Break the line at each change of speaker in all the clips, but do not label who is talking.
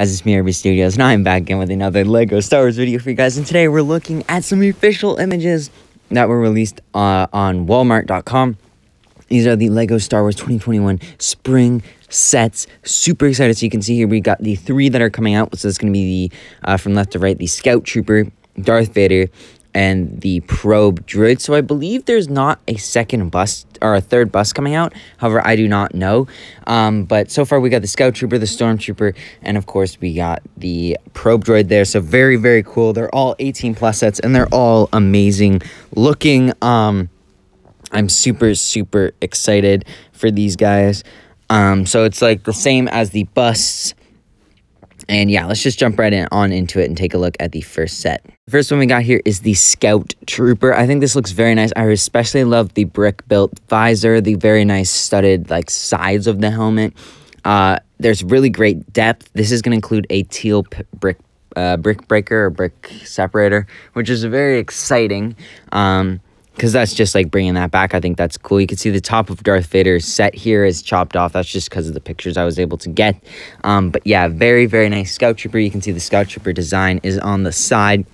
As it's me, Studios, and I'm back in with another LEGO Star Wars video for you guys, and today we're looking at some official images that were released uh, on Walmart.com. These are the LEGO Star Wars 2021 Spring Sets. Super excited. So you can see here, we got the three that are coming out. So it's going to be the, uh, from left to right, the Scout Trooper, Darth Vader, and the Probe droid. So I believe there's not a second bus or a third bus coming out. However, I do not know. Um, but so far, we got the Scout Trooper, the Stormtrooper, and of course, we got the Probe Droid there. So very, very cool. They're all 18 plus sets and they're all amazing looking. Um, I'm super, super excited for these guys. Um, so it's like the same as the busts and yeah, let's just jump right in on into it and take a look at the first set. The first one we got here is the Scout Trooper. I think this looks very nice. I especially love the brick-built visor, the very nice studded like sides of the helmet. Uh, there's really great depth. This is going to include a teal brick uh, brick breaker or brick separator, which is very exciting. Um, because that's just like bringing that back. I think that's cool. You can see the top of Darth Vader's set here is chopped off. That's just because of the pictures I was able to get. Um, but yeah, very, very nice Scout Trooper. You can see the Scout Trooper design is on the side.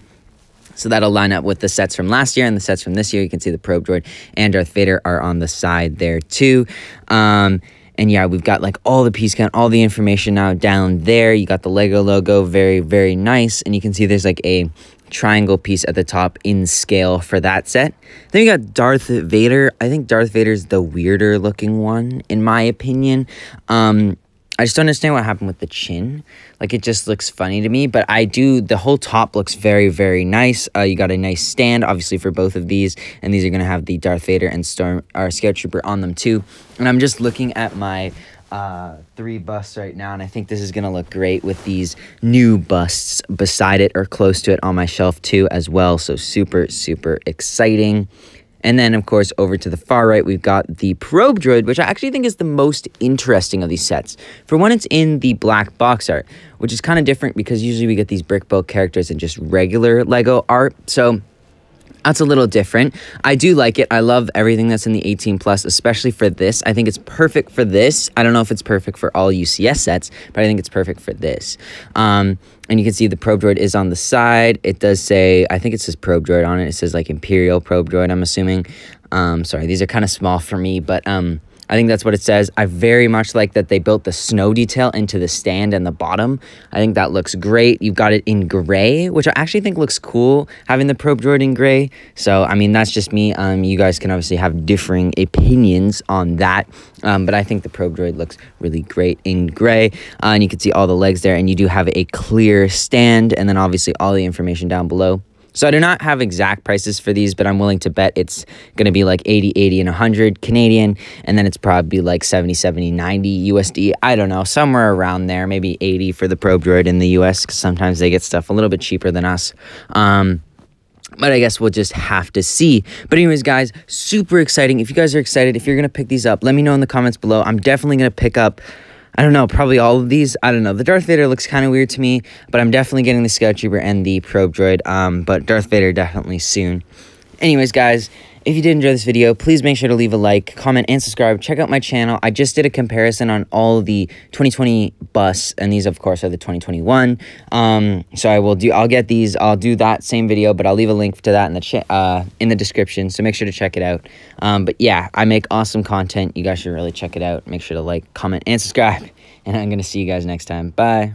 So that'll line up with the sets from last year and the sets from this year. You can see the Probe Droid and Darth Vader are on the side there too. Um, and yeah, we've got like all the piece count, all the information now down there. You got the Lego logo, very, very nice. And you can see there's like a triangle piece at the top in scale for that set. Then we got Darth Vader. I think Darth Vader's the weirder looking one, in my opinion. Um, I just don't understand what happened with the chin. Like it just looks funny to me, but I do the whole top looks very very nice. Uh, you got a nice stand obviously for both of these and these are going to have the Darth Vader and Storm or uh, Scout Trooper on them too. And I'm just looking at my uh, three busts right now, and I think this is gonna look great with these new busts beside it or close to it on my shelf too as well. So super super exciting. And then, of course, over to the far right, we've got the Probe Droid, which I actually think is the most interesting of these sets. For one, it's in the black box art, which is kind of different because usually we get these brick built characters in just regular LEGO art. So that's a little different. I do like it. I love everything that's in the 18 plus, especially for this. I think it's perfect for this. I don't know if it's perfect for all UCS sets, but I think it's perfect for this. Um, and you can see the probe droid is on the side. It does say, I think it says probe droid on it. It says like Imperial probe droid, I'm assuming. Um, sorry, these are kind of small for me, but um, I think that's what it says. I very much like that they built the snow detail into the stand and the bottom. I think that looks great. You've got it in gray, which I actually think looks cool, having the probe droid in gray. So, I mean, that's just me. Um, you guys can obviously have differing opinions on that. Um, but I think the probe droid looks really great in gray. Uh, and you can see all the legs there. And you do have a clear stand and then obviously all the information down below. So I do not have exact prices for these, but I'm willing to bet it's going to be like 80, 80, and 100 Canadian. And then it's probably like 70, 70, 90 USD. I don't know, somewhere around there, maybe 80 for the Probe Droid in the US, because sometimes they get stuff a little bit cheaper than us. Um, but I guess we'll just have to see. But anyways, guys, super exciting. If you guys are excited, if you're going to pick these up, let me know in the comments below. I'm definitely going to pick up I don't know, probably all of these. I don't know. The Darth Vader looks kind of weird to me, but I'm definitely getting the Scout Trooper and the Probe Droid, um, but Darth Vader definitely soon. Anyways, guys, if you did enjoy this video, please make sure to leave a like, comment, and subscribe. Check out my channel. I just did a comparison on all the 2020 bus, and these, of course, are the 2021. Um, so I will do. I'll get these. I'll do that same video, but I'll leave a link to that in the uh, in the description. So make sure to check it out. Um, but yeah, I make awesome content. You guys should really check it out. Make sure to like, comment, and subscribe. And I'm gonna see you guys next time. Bye.